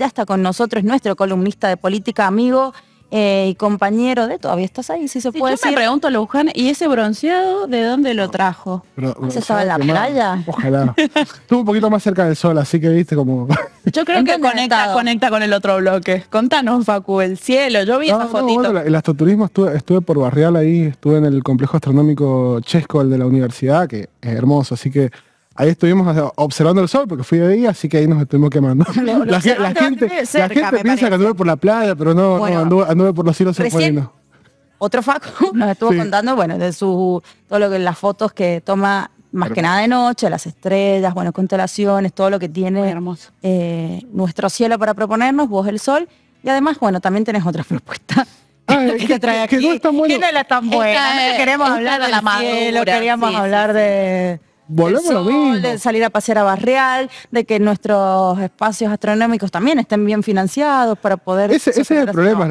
Ya está con nosotros nuestro columnista de política, amigo eh, y compañero de todavía estás ahí, si se puede yo pregunto, Luján, ¿y ese bronceado de dónde lo trajo? ¿Ese estaba en la playa? ojalá. Estuvo un poquito más cerca del sol, así que viste como... yo creo que conecta, conecta con el otro bloque. Contanos, Facu, el cielo, yo vi esa el astroturismo estuve, estuve por Barrial ahí, estuve en el complejo astronómico Chesco, el de la universidad, que es hermoso, así que ahí estuvimos observando el sol porque fui de día, así que ahí nos estuvimos quemando. la, gente, piensa que anduve por la playa, pero no, anduve, por los cielos recién, Otro faco, nos estuvo contando, bueno, de su todo lo que las fotos que toma más que nada de noche, las estrellas, bueno, constelaciones, todo lo que tiene eh, nuestro cielo para proponernos, vos el sol, y además, bueno, también tenés otra propuesta. Ay, que, que, trae aquí, que, no es tan buena, queremos hablar de la madura, lo queríamos hablar de volvemos lo De salir a pasear a Barreal, de que nuestros espacios astronómicos también estén bien financiados para poder... Ese, ese es el problema.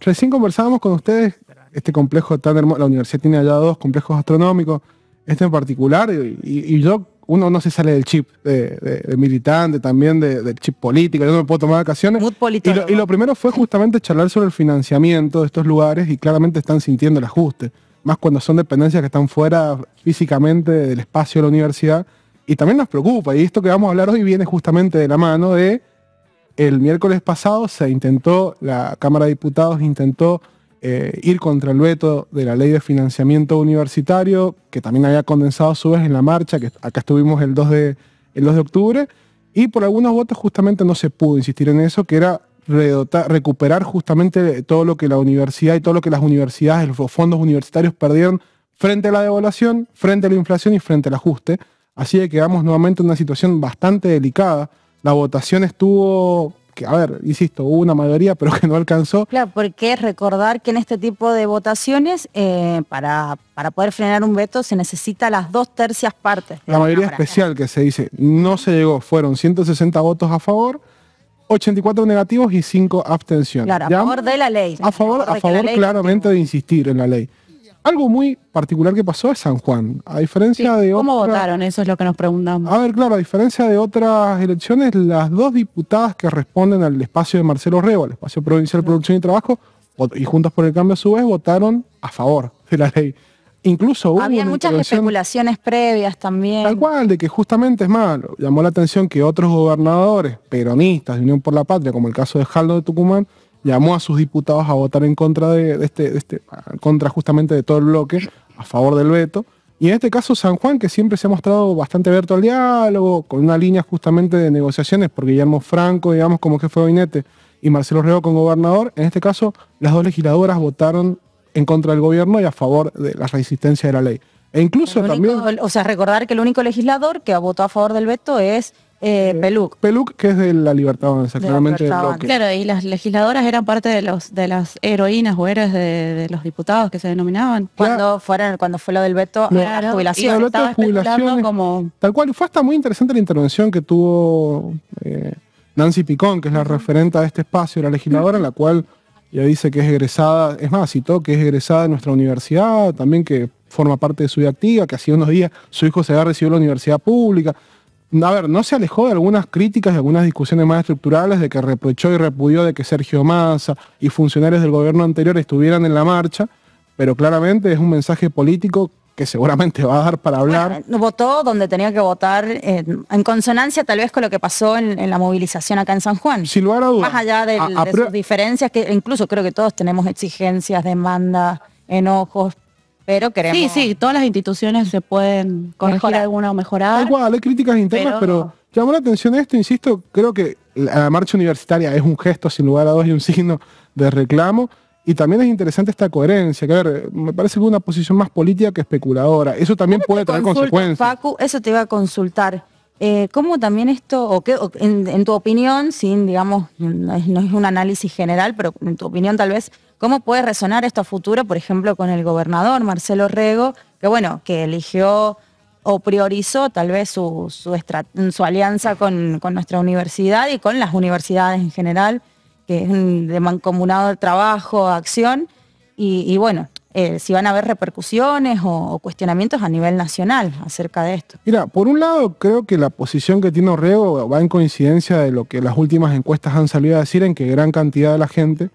Recién conversábamos con ustedes, este complejo tan hermoso, la universidad tiene allá dos complejos astronómicos, este en particular, y, yo, uno no se sale del chip de, militante, también del chip político, yo no me puedo tomar vacaciones. y lo primero fue justamente charlar sobre el financiamiento de estos lugares y claramente están sintiendo el ajuste más cuando son dependencias que están fuera físicamente del espacio de la universidad. Y también nos preocupa, y esto que vamos a hablar hoy viene justamente de la mano de el miércoles pasado se intentó, la Cámara de Diputados intentó eh, ir contra el veto de la ley de financiamiento universitario, que también había condensado a su vez en la marcha, que acá estuvimos el 2 de, el 2 de octubre, y por algunos votos justamente no se pudo insistir en eso, que era recuperar justamente todo lo que la universidad y todo lo que las universidades, los fondos universitarios perdieron frente a la devaluación, frente a la inflación y frente al ajuste. Así que quedamos nuevamente en una situación bastante delicada. La votación estuvo, que a ver, insisto, hubo una mayoría, pero que no alcanzó. Claro, porque recordar que en este tipo de votaciones, eh, para, para poder frenar un veto, se necesita las dos tercias partes. La mayoría especial que se dice, no se llegó, fueron 160 votos a favor, 84 negativos y 5 abstenciones. Claro, a favor de la ley. A favor, a favor, claramente de insistir en la ley. Algo muy particular que pasó es San Juan. A diferencia de de ¿Cómo votaron? Eso es lo que nos preguntamos. A ver, claro, a diferencia de otras elecciones, las dos diputadas que responden al espacio de Marcelo Rebo, al espacio provincial de producción y trabajo, y Juntas por el Cambio a su vez, votaron a favor de la ley. Incluso hubo muchas especulaciones previas también. Tal cual, de que justamente es malo. Llamó la atención que otros gobernadores peronistas de Unión por la Patria, como el caso de Jaldo de Tucumán, llamó a sus diputados a votar en contra de, este, este, contra justamente de todo el bloque, a favor del veto. Y en este caso San Juan, que siempre se ha mostrado bastante abierto al diálogo, con una línea justamente de negociaciones, porque Guillermo Franco, digamos, como jefe de gabinete, y Marcelo Reo con gobernador, en este caso las dos legisladoras votaron en contra del gobierno y a favor de la resistencia de la ley. E incluso también... O sea, recordar que el único legislador que votó a favor del veto es eh, eh Peluc. Peluc, que es de la libertad exactamente. Claro, y las legisladoras eran parte de los de las heroínas o héroes de, los diputados que se denominaban. Cuando fueron, cuando fue lo del veto era la jubilación. estaba como... Tal cual, fue hasta muy interesante la intervención que tuvo eh, Nancy Picón, que es la referente de este espacio, la legisladora, en la cual ya dice que es egresada, es más, citó que es egresada de nuestra universidad, también que forma parte de su vida activa, que hace unos días su hijo se había recibido en la universidad pública. A ver, no se alejó de algunas críticas de algunas discusiones más estructurales de que reprochó y repudió de que Sergio Massa y funcionarios del gobierno anterior estuvieran en la marcha, pero claramente es un mensaje político que seguramente va a dar para hablar. votó donde tenía que votar, en consonancia tal vez con lo que pasó en, la movilización acá en San Juan. Sin lugar a dudas. Más allá de sus diferencias, que incluso creo que todos tenemos exigencias, demandas, enojos, pero queremos... Sí, sí, todas las instituciones se pueden corregir alguna o mejorar. Igual, hay críticas internas, pero, llamó la atención esto, insisto, creo que la marcha universitaria es un gesto sin lugar a dudas y un signo de reclamo. Y también es interesante esta coherencia, que a ver, me parece que es una posición más política que especuladora. Eso también puede tener consecuencias. Facu, eso te iba a consultar. Eh, ¿Cómo también esto, o, qué, en, tu opinión, sin, digamos, no es, un análisis general, pero en tu opinión tal vez, cómo puede resonar esto a futuro, por ejemplo, con el gobernador Marcelo Rego, que bueno, que eligió o priorizó tal vez su, su, su alianza con, con nuestra universidad y con las universidades en general? que es de mancomunado de trabajo, acción, y, bueno, eh, si van a haber repercusiones o, cuestionamientos a nivel nacional acerca de esto. Mira, por un lado creo que la posición que tiene Orrego va en coincidencia de lo que las últimas encuestas han salido a decir, en que gran cantidad de la gente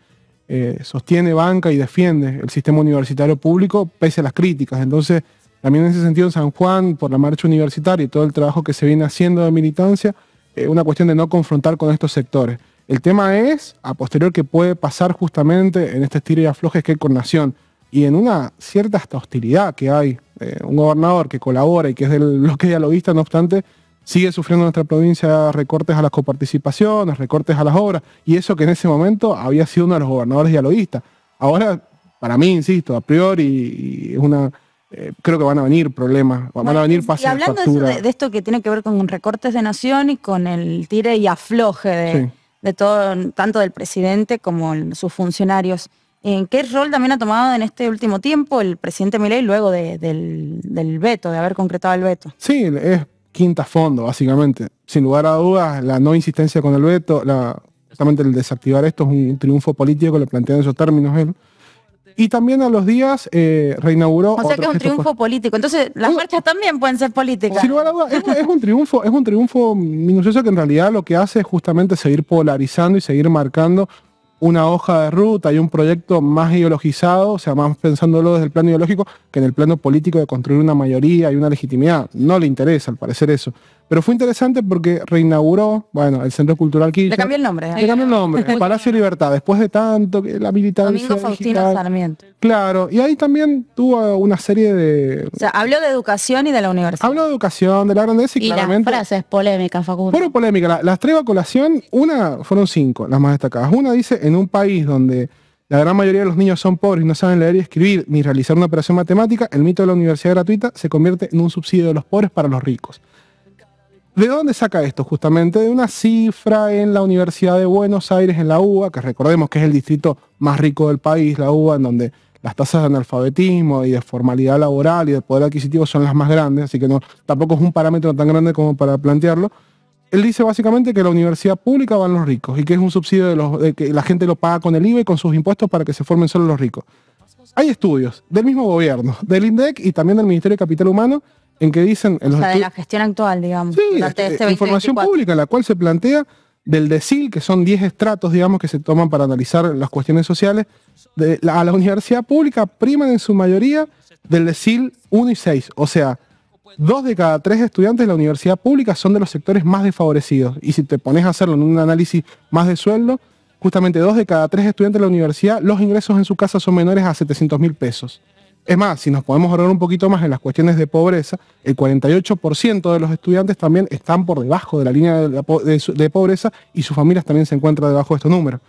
eh, sostiene, banca y defiende el sistema universitario público pese a las críticas. Entonces, también en ese sentido en San Juan, por la marcha universitaria y todo el trabajo que se viene haciendo de militancia, Es eh, una cuestión de no confrontar con estos sectores. El tema es, a posterior, que puede pasar justamente en este estilo y aflojes que hay con Nación y en una cierta hasta hostilidad que hay. Eh, un gobernador que colabora y que es del bloque dialoguista, no obstante, sigue sufriendo nuestra provincia recortes a las coparticipaciones, recortes a las obras, y eso que en ese momento había sido uno de los gobernadores dialoguistas. Ahora, para mí, insisto, a priori, es una... Eh, creo que van a venir problemas, van a venir pasos. Y hablando de, de, esto que tiene que ver con recortes de nación y con el tire y afloje de, de todo, tanto del presidente como sus funcionarios. ¿En qué rol también ha tomado en este último tiempo el presidente Milei luego del, veto, de haber concretado el veto? Sí, es quinta fondo, básicamente. Sin lugar a dudas, la no insistencia con el veto, la, justamente el desactivar esto es un triunfo político, le plantean en esos términos él. Y también a los días eh, reinauguró. O sea que es un triunfo político. Entonces, las marchas también pueden ser políticas. es, un triunfo, es un triunfo minucioso que en realidad lo que hace es justamente seguir polarizando y seguir marcando una hoja de ruta y un proyecto más ideologizado, o sea, más pensándolo desde el plano ideológico que en el plano político de construir una mayoría y una legitimidad. No le interesa, al parecer, eso. Pero fue interesante porque reinauguró, bueno, el Centro Cultural Quillo. Le cambió el nombre. Le eh. cambió el nombre. Palacio Libertad, después de tanto que la militancia Domingo Faustino Sarmiento. Claro, y ahí también tuvo una serie de... O sea, habló de educación y de la universidad. Habló de educación, de la grandeza y, y claramente... las frases polémicas, Facundo. Fueron polémicas. Las, tres traigo colación, una, fueron cinco, las más destacadas. Una dice, en un país donde... La gran mayoría de los niños son pobres y no saben leer y escribir ni realizar una operación matemática. El mito de la universidad gratuita se convierte en un subsidio de los pobres para los ricos. ¿De dónde saca esto? Justamente de una cifra en la Universidad de Buenos Aires, en la UBA, que recordemos que es el distrito más rico del país, la UBA, en donde las tasas de analfabetismo y de formalidad laboral y de poder adquisitivo son las más grandes, así que tampoco es un parámetro tan grande como para plantearlo. Él dice básicamente que la universidad pública van los ricos y que es un subsidio de, los, de que la gente lo paga con el IVA y con sus impuestos para que se formen solo los ricos. Hay estudios del mismo gobierno, del INDEC y también del Ministerio de Capital Humano en que dicen... En de la gestión actual, digamos. Sí, este, este eh, información pública, en la cual se plantea del decil, que son 10 estratos, digamos, que se toman para analizar las cuestiones sociales, a la universidad pública priman en su mayoría del decil 1 y 6. O sea, dos de cada tres estudiantes de la universidad pública son de los sectores más desfavorecidos. Y si te pones a hacerlo en un análisis más de sueldo, justamente dos de cada tres estudiantes de la universidad, los ingresos en su casa son menores a 700 mil pesos. Es más, si nos podemos ahorrar un poquito más en las cuestiones de pobreza, el 48% de los estudiantes también están por debajo de la línea de, pobreza y sus familias también se encuentran debajo de estos números.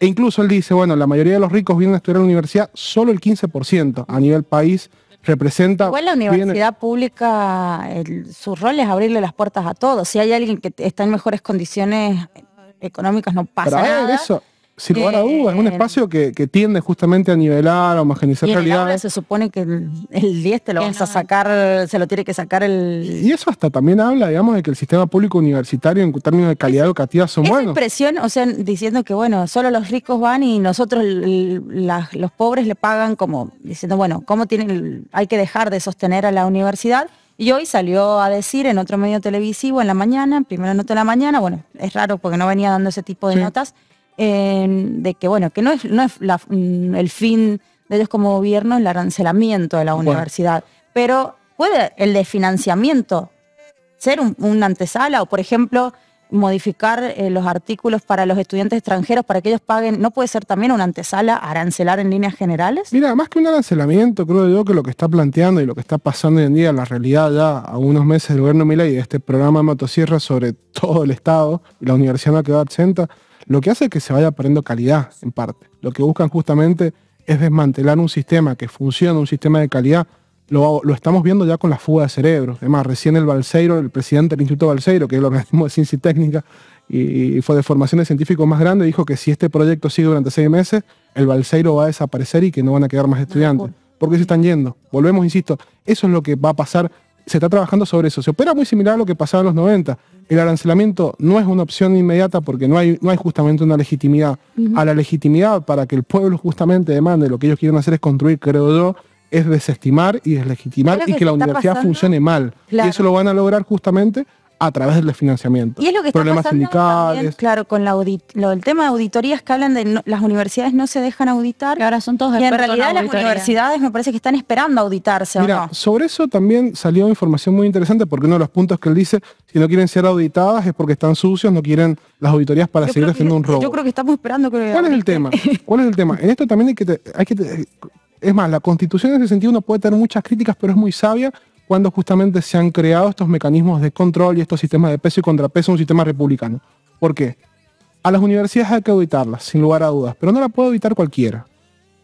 E incluso él dice, bueno, la mayoría de los ricos vienen a estudiar a la universidad, solo el 15% a nivel país representa... Igual la universidad pública, su rol es abrirle las puertas a todos. Si hay alguien que está en mejores condiciones económicas, no pasa nada. Sin lugar a dudas, es un eh, eh, espacio que, tiende justamente a nivelar, a homogenizar realidad. Se supone que el, 10 te lo vas a sacar, se lo tiene que sacar el. Y eso hasta también habla, digamos, de que el sistema público universitario en términos de calidad educativa son buenos. impresión, o sea, diciendo que bueno, solo los ricos van y nosotros los pobres le pagan como, diciendo, bueno, ¿cómo tienen, hay que dejar de sostener a la universidad? Y hoy salió a decir en otro medio televisivo en la mañana, primera nota de la mañana, bueno, es raro porque no venía dando ese tipo de notas de que, bueno, que no es, no es mm, el fin de ellos como gobierno el arancelamiento de la universidad, pero puede el de financiamiento ser un, antesala o, por ejemplo, modificar eh, los artículos para los estudiantes extranjeros para que ellos paguen, ¿no puede ser también una antesala arancelar en líneas generales? Mira, más que un arancelamiento, creo yo que lo que está planteando y lo que está pasando hoy en día, la realidad ya a unos meses del gobierno Mila y de este programa Matosierra sobre todo el Estado, la universidad no quedado absenta, lo que hace es que se vaya perdiendo calidad en parte. Lo que buscan justamente es desmantelar un sistema que funciona, un sistema de calidad. Lo, estamos viendo ya con la fuga de cerebros. Además, recién el Balseiro, el presidente del Instituto Balseiro, que es el organismo de ciencia y técnica y, fue de formación de científicos más grande, dijo que si este proyecto sigue durante seis meses, el Balseiro va a desaparecer y que no van a quedar más estudiantes. Porque se están yendo. Volvemos, insisto, eso es lo que va a pasar. Se está trabajando sobre eso. Se opera muy similar a lo que pasaba en los 90 el arancelamiento no es una opción inmediata porque no hay, justamente una legitimidad. A la legitimidad para que el pueblo justamente demande lo que ellos quieren hacer es construir, creo yo, es desestimar y deslegitimar y que, la universidad funcione mal. Y eso lo van a lograr justamente a través del desfinanciamiento. Y es lo que está Problemas pasando sindicales. claro, con el tema de auditorías que hablan de las universidades no se dejan auditar. ahora son todos Y en realidad las universidades me parece que están esperando auditarse. Mira, sobre eso también salió información muy interesante porque uno de los puntos que él dice si no quieren ser auditadas es porque están sucios, no quieren las auditorías para seguir haciendo un robo. Yo creo que estamos esperando que... ¿Cuál es el tema? Este ¿Cuál es el tema? En esto también hay que... es más, la constitución en ese sentido no puede tener muchas críticas, pero es muy sabia cuando justamente se han creado estos mecanismos de control y estos sistemas de peso y contrapeso un sistema republicano. ¿Por qué? A las universidades hay que auditarlas, sin lugar a dudas, pero no la puede auditar cualquiera.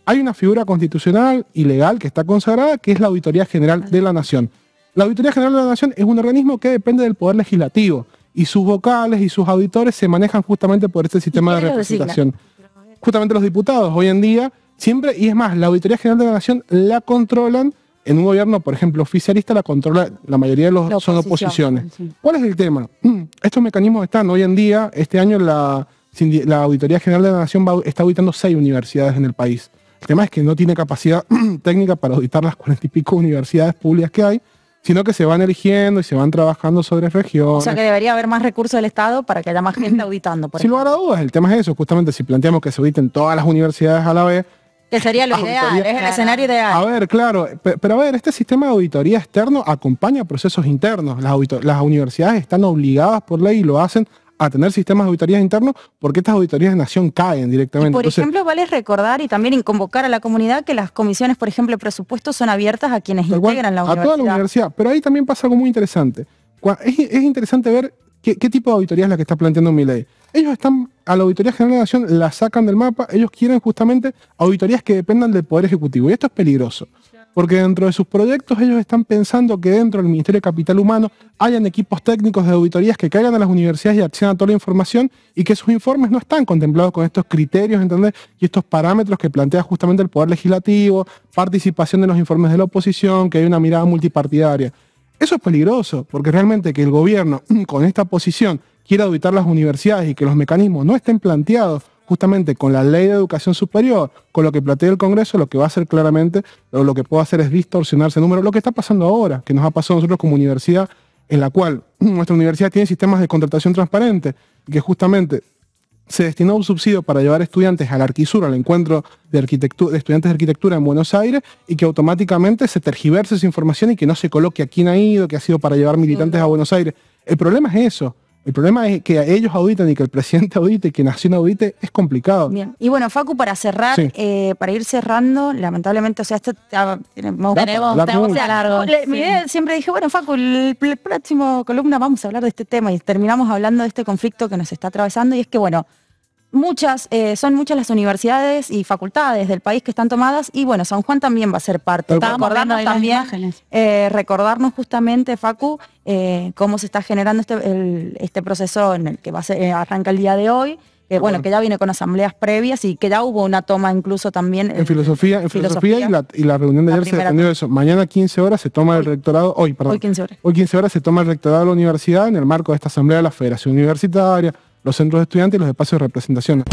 Hay una figura constitucional y legal que está consagrada, que es la Auditoría General de la Nación la Auditoría General de la Nación es un organismo que depende del Poder Legislativo y sus vocales y sus auditores se manejan justamente por este sistema de representación. justamente los diputados hoy en día siempre, y es más, la Auditoría General de la Nación la controlan en un gobierno, por ejemplo, oficialista, la controla la mayoría de los son oposiciones. ¿Cuál es el tema? Estos mecanismos están hoy en día, este año la, la Auditoría General de la Nación está auditando seis universidades en el país. El tema es que no tiene capacidad técnica para auditar las cuarenta y pico universidades públicas que hay, sino que se van eligiendo y se van trabajando sobre regiones. O sea que debería haber más recursos del Estado para que haya más gente auditando. Por Sin lugar a dudas, el tema es eso, justamente si planteamos que se auditen todas las universidades a la vez. Que sería lo ah, ideal, es el escenario ideal. A ver, claro, pero a ver, este sistema de auditoría externo acompaña procesos internos. Las, las universidades están obligadas por ley y lo hacen a tener sistemas de auditorías internos porque estas auditorías de nación caen directamente. por ejemplo, vale recordar y también convocar a la comunidad que las comisiones, por ejemplo, de presupuesto son abiertas a quienes integran la universidad. A toda la universidad. Pero ahí también pasa algo muy interesante. Es, interesante ver qué, tipo de auditoría es la que está planteando mi ley. Ellos están, a la Auditoría General de Nación la sacan del mapa, ellos quieren justamente auditorías que dependan del Poder Ejecutivo. Y esto es peligroso porque dentro de sus proyectos ellos están pensando que dentro del Ministerio de Capital Humano hayan equipos técnicos de auditorías que caigan a las universidades y accedan a toda la información y que sus informes no están contemplados con estos criterios, ¿entendés? Y estos parámetros que plantea justamente el Poder Legislativo, participación de los informes de la oposición, que hay una mirada multipartidaria. Eso es peligroso, porque realmente que el gobierno con esta posición quiera auditar las universidades y que los mecanismos no estén planteados justamente con la ley de educación superior, con lo que plantea el Congreso, lo que va a hacer claramente, o lo que puede hacer es distorsionar ese número, lo que está pasando ahora, que nos ha pasado a nosotros como universidad, en la cual nuestra universidad tiene sistemas de contratación transparente, que justamente se destinó un subsidio para llevar estudiantes al Arquisur, al encuentro de, arquitectura, de estudiantes de arquitectura en Buenos Aires, y que automáticamente se tergiverse esa información y que no se coloque a quién ha ido, que ha sido para llevar militantes a Buenos Aires. El problema es eso. El problema es que ellos auditan y que el presidente audite y que Nación audite es complicado. Bien. Y bueno, Facu, para cerrar, eh, para ir cerrando, lamentablemente, o sea, esto ah, tenemos, tenemos, largo. mi idea, siempre dije, bueno, Facu, el, próximo columna vamos a hablar de este tema y terminamos hablando de este conflicto que nos está atravesando y es que, bueno, muchas, eh, son muchas las universidades y facultades del país que están tomadas y bueno, San Juan también va a ser parte. también, eh, recordarnos justamente, Facu, eh, cómo se está generando este, este proceso en el que arranca el día de hoy. Que, bueno, que ya viene con asambleas previas y que ya hubo una toma incluso también. En filosofía, en filosofía, y, la, reunión de ayer se defendió eso. Mañana 15 horas se toma el rectorado, hoy, perdón. Hoy Hoy 15 horas se toma el rectorado de la universidad en el marco de esta asamblea de la Federación Universitaria, los centros de estudiantes y los espacios de representación.